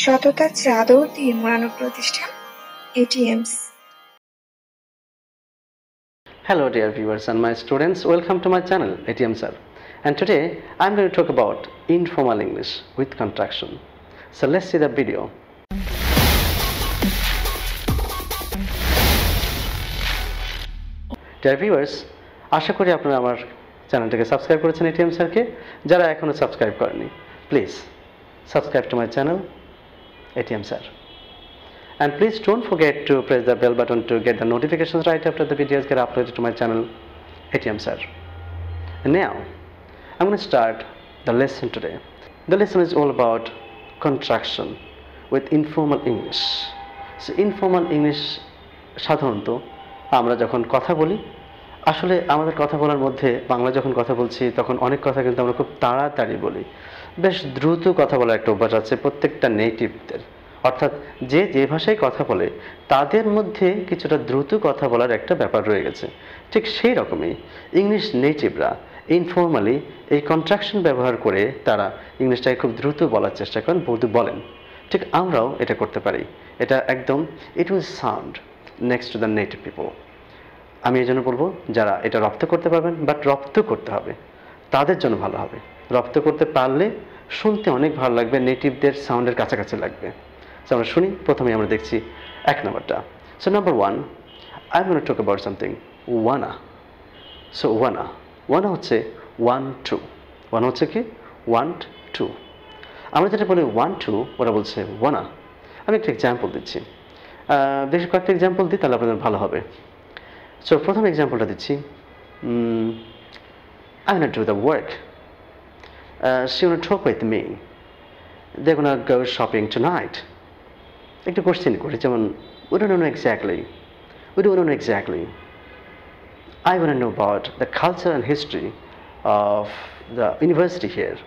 সততার চাদর দিয়ে মোড়ানো প্রতিষ্ঠান ATMs Hello dear viewers and my students, welcome to my channel ATM Sir. And today I'm going to talk about informal English with contraction. So let's see the video. Dear viewers, আশা করি আপনারা আমার চ্যানেলটাকে subscribe করেছেন ATM স্যারকে যারা এখনও subscribe করেনি please subscribe to my channel ATM sir. And please don't forget to press the bell button to get the notifications right after the videos get uploaded to my channel ATM sir. And now I'm going to start the lesson today. The lesson is all about contraction with informal English. So informal English সাধারণত আমরা যখন কথা বলি আসলে আমাদের কথা বলার মধ্যে বাংলা যখন কথা বলছি তখন অনেক কথা কিন্তু আমরা খুব তাড়াতাড়ি বলি বেশ দ্রুত কথা বলার একটা অভ্যাস আছে প্রত্যেকটা নেটিভদের অর্থাৎ যে যে ভাষায় কথা বলে তাদের মধ্যে কিছুটা দ্রুত কথা বলার একটা ব্যাপার রয়ে গেছে ঠিক সেই রকমই ইংলিশ নেটিভরা ইনফর্মালি এই কন্ট্রাকশন ব্যবহার করে তারা ইংলিশটাকে খুব দ্রুত বলার চেষ্টা করেন বলেন ঠিক আমরাও এটা করতে পারি এটা একদম it will sound next to the native people আমি এই জন্য বলবো যারা এটা রপ্ত করতে পারবেন বাট রপ্ত করতে হবে তাদের জন্য ভালো হবে রপ্ত করতে পারলে শুনতে অনেক ভালো লাগবে নেটিভদের সাউন্ডের কাছাকাছি লাগবে সো আমরা শুনি প্রথমে আমরা দেখছি এক নম্বরটা so number one I wanna talk about something wanna so wanna wanna হচ্ছে ওয়ান টু ওয়ানা হচ্ছে কি ওয়ান টু আমরা যেটা বলি ওয়ান টু ওরা বলছে ওয়ানা আমি একটা এক্সাম্পল দিচ্ছি বেশ কয়েকটা এক্সাম্পল দিই তাহলে আপনাদের ভালো হবে সো প্রথম এক্সাম্পলটা দিচ্ছি I not to the work she wanna talk with me. They're gonna go shopping tonight. একটা কোশ্চেন করে যেমন we don't know exactly. We don't know exactly. I want to know about the culture and history of the university here.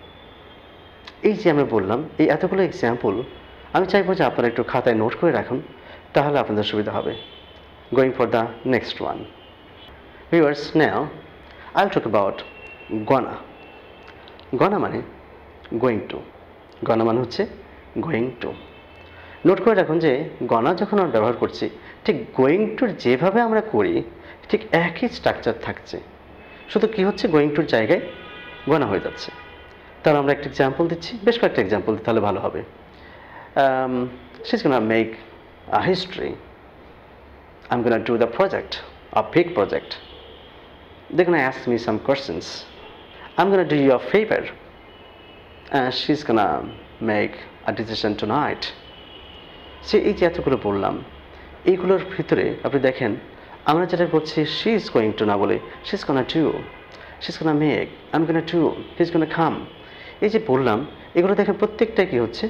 এই যে আমরা বললাম এই এতগুলো example আমি চাইবো যে আপনারা একটু খাতায় নোট করে রাখুন তাহলে আপনাদের সুবিধা হবে going for the next one viewers now I talk about gonna gonna মানে গোয়িং টু গনা মানে হচ্ছে গোয়িং টু নোট করে রাখুন যে গনা যখন আমরা ব্যবহার করছি ঠিক গোয়িং টুর যেভাবে আমরা করি ঠিক একই স্ট্রাকচার থাকছে শুধু কি হচ্ছে গোয়িং টুর জায়গায় গনা হয়ে যাচ্ছে তাহলে আমরা একটা এক্সাম্পল দিচ্ছি বেশ কয়েকটা এক্সাম্পল তাহলে ভালো হবে she's gonna make a history. I'm gonna do the project a big project দেখুন gonna ask me some questions. I'm gonna do you a favor. And she's gonna make a decision tonight. সে এই যে এতগুলো বললাম এইগুলোর ভিতরে আপনি দেখেন আমরা যেটা করছি শি ইজ গোয়িং টু না বলে she is gonna to she is gonna make um gonna to he is কোনা খাম এই যে বললাম এগুলো দেখেন প্রত্যেকটাই কি হচ্ছে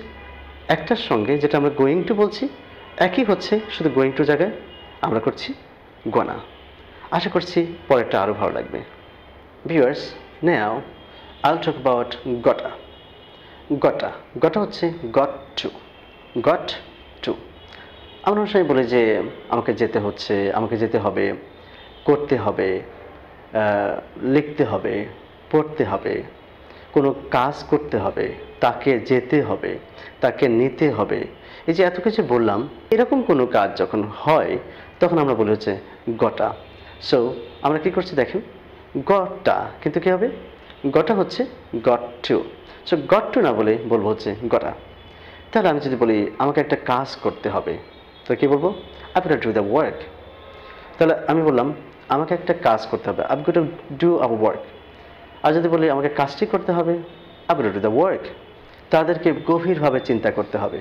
একটার সঙ্গে যেটা আমরা গোয়িং টু বলছি একই হচ্ছে শুধু গোয়িং টু জায়গায় আমরা করছি গোনা আশা করছি পরেরটা আরও ভালো লাগবে viewers Now, I'll talk about gotta. Gotta. Gotta হচ্ছে got to. Got to. আমরা সবাই বলি যে আমাকে যেতে হচ্ছে আমাকে যেতে হবে করতে হবে লিখতে হবে পড়তে হবে কোনো কাজ করতে হবে তাকে যেতে হবে তাকে নিতে হবে এই যে এত কিছু বললাম এরকম কোনো কাজ যখন হয় তখন আমরা বলি হচ্ছে গটা সো আমরা কি করছি দেখেন গটা কিন্তু কী হবে গটা হচ্ছে got to so got to না বলে বলবো হচ্ছে গটা তাহলে আমি যদি বলি আমাকে একটা কাজ করতে হবে তো কি বলবো up to do the work তাহলে আমি বললাম আমাকে একটা কাজ করতে হবে up to do our work আর যদি বলি আমাকে কাজটি করতে হবে up to do the work তাদেরকে গভীরভাবে চিন্তা করতে হবে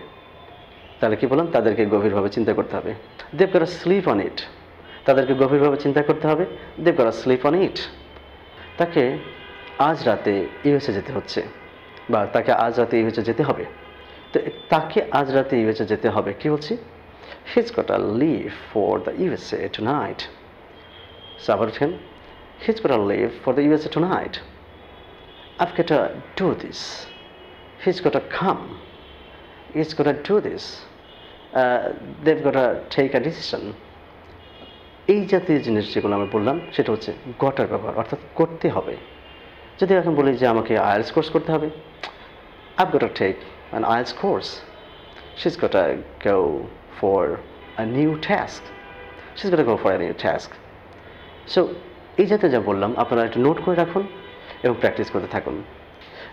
তাহলে কি বললাম তাদেরকে গভীরভাবে চিন্তা করতে হবে দেব করা স্লিপ অন ইট তাদেরকে গভীরভাবে চিন্তা করতে হবে দেব করা স্লিপ অন ইট তাকে আজ রাতে ইউএসএ যেতে হচ্ছে বা তাকে আজ রাতে ইউএসএ যেতে হবে তো তাকে আজ রাতে ইউএসএ যেতে হবে কি বলছি he's got a leave for the USA tonight সাবার ফেন he's got a leave for the USA tonight have got a do this he's got a খাম is got a do this they've got a take a decision এই জাতীয় জিনিস যেগুলো আমরা বললাম সেটা হচ্ছে গটার ব্যবহার অর্থাৎ করতে হবে যদি এখন বলি যে আমাকে আয়েলস কোর্স করতে হবে I got take an IELTS course she's gotta to for a new new she's gotta got for go new a so এই জাতীয় যা বললাম আপনারা একটু নোট করে রাখুন এবং প্র্যাকটিস করতে থাকুন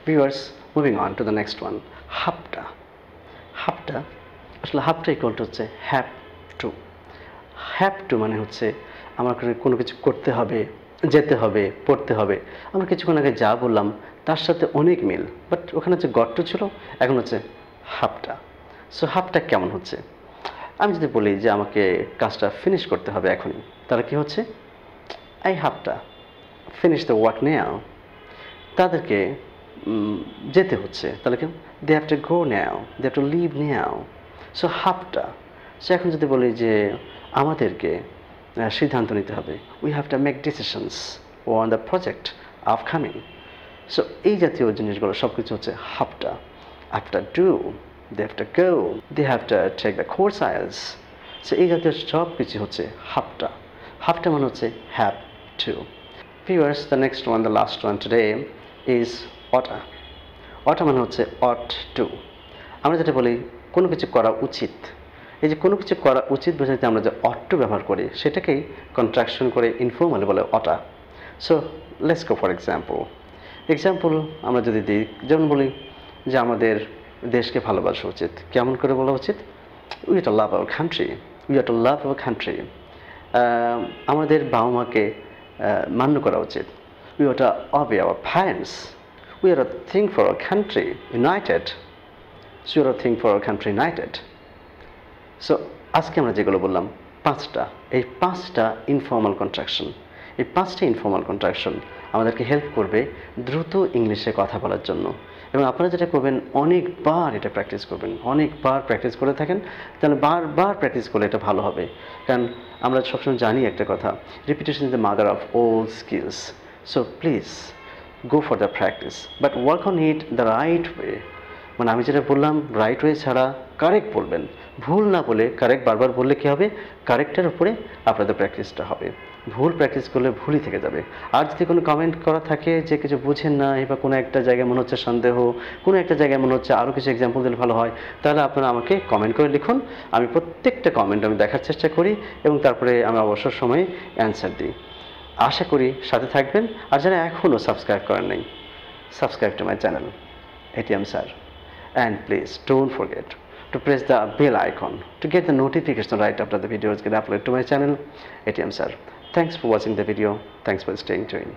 viewers moving on to the next one hafta hafta আসলে হাফটা ইকুয়াল টু হচ্ছে হ্যাপ টু হ্যাভ টু মানে হচ্ছে আমার কোনো কিছু করতে হবে যেতে হবে পড়তে হবে আমরা কিছুক্ষণ আগে যা বললাম তার সাথে অনেক মিল বাট ওখানে গট টু ছিল এখন হচ্ছে হাফটা সো হাফটা কেমন হচ্ছে আমি যদি বলি যে আমাকে কাজটা ফিনিশ করতে হবে এখনই তারা কি হচ্ছে আই হাফটা ফিনিশ দ্য ওয়ার্ক নেও তাদেরকে যেতে হচ্ছে তাহলে কি দে have to go now they have to leave now so hafta so এখন যদি বলি যে আমাদেরকে সিদ্ধান্ত নিতে হবে we have to make decisions on the project upcoming so এই জাতীয় জিনিসগুলো সব কিছু হচ্ছে hafta after do they have to go they have to take the course আয়ার্স সো এই জাতীয় সব কিছু হচ্ছে হাফটা হাফটা মানে হচ্ছে have to viewers the next one the last one today is oughta oughta মানে হচ্ছে অট টু আমরা যেটা বলি কোনো কিছু করা উচিত এই যে কোনো কিছু করা উচিত বোঝাতে আমরা যে অট্ট ব্যবহার করি সেটাকেই কন্ট্রাকশন করে ইনফর্মালি বলে oughta so let's go for example example আমরা যদি দিই যেমন বলি যে আমাদের দেশকে ভালোবাসা উচিত কেমন করে বলা উচিত we are to love our country we are to love our country আমাদের বাবা মাকে মান্য করা উচিত we are to obey our fans we are a thing for our country united we are a thing for our country united so আজকে আমরা যেগুলো বললাম পাঁচটা এই পাঁচটা ইনফর্মাল কন্ট্রাকশন এই পাঁচটা ইনফর্মাল কন্ট্রাকশন আমাদেরকে হেল্প করবে দ্রুত ইংলিশে কথা বলার জন্য এবং আপনারা যেটা করবেন অনেকবার এটা প্র্যাকটিস করবেন অনেকবার প্র্যাকটিস করে থাকেন তাহলে বারবার প্র্যাকটিস করলে এটা ভালো হবে কারণ আমরা সবসময় জানি একটা কথা repetition is the mother of all skills so please go for the practice but work on it the right way মানে আমি যেটা বললাম রাইট ওয়ে ছাড়া কারেক্ট বলবেন ভুল না বলে কারেক্ট বারবার বললে কী হবে কারেক্টের উপরে আপনাদের প্র্যাকটিসটা হবে ভুল প্র্যাকটিস করলে ভুলই থেকে যাবে আর যদি কোনো কমেন্ট করা থাকে যে কিছু বুঝেন না বা কোনো একটা জায়গায় মনে হচ্ছে সন্দেহ কোনো একটা জায়গায় মনে হচ্ছে আরও কিছু এক্সাম্পল দিলে ভালো হয় তাহলে আপনারা আমাকে কমেন্ট করে লিখুন আমি প্রত্যেকটা কমেন্ট আমি দেখার চেষ্টা করি এবং তারপরে আমি অবসর সময়ে অ্যান্সার দিই আশা করি সাথে থাকবেন আর যারা এখনও সাবস্ক্রাইব করেন নাই subscribe to my channel ATM sir and please don't forget to press the bell icon to get the notification right after the videos get uploaded to my channel ATM sir thanks for watching the video thanks for staying tuned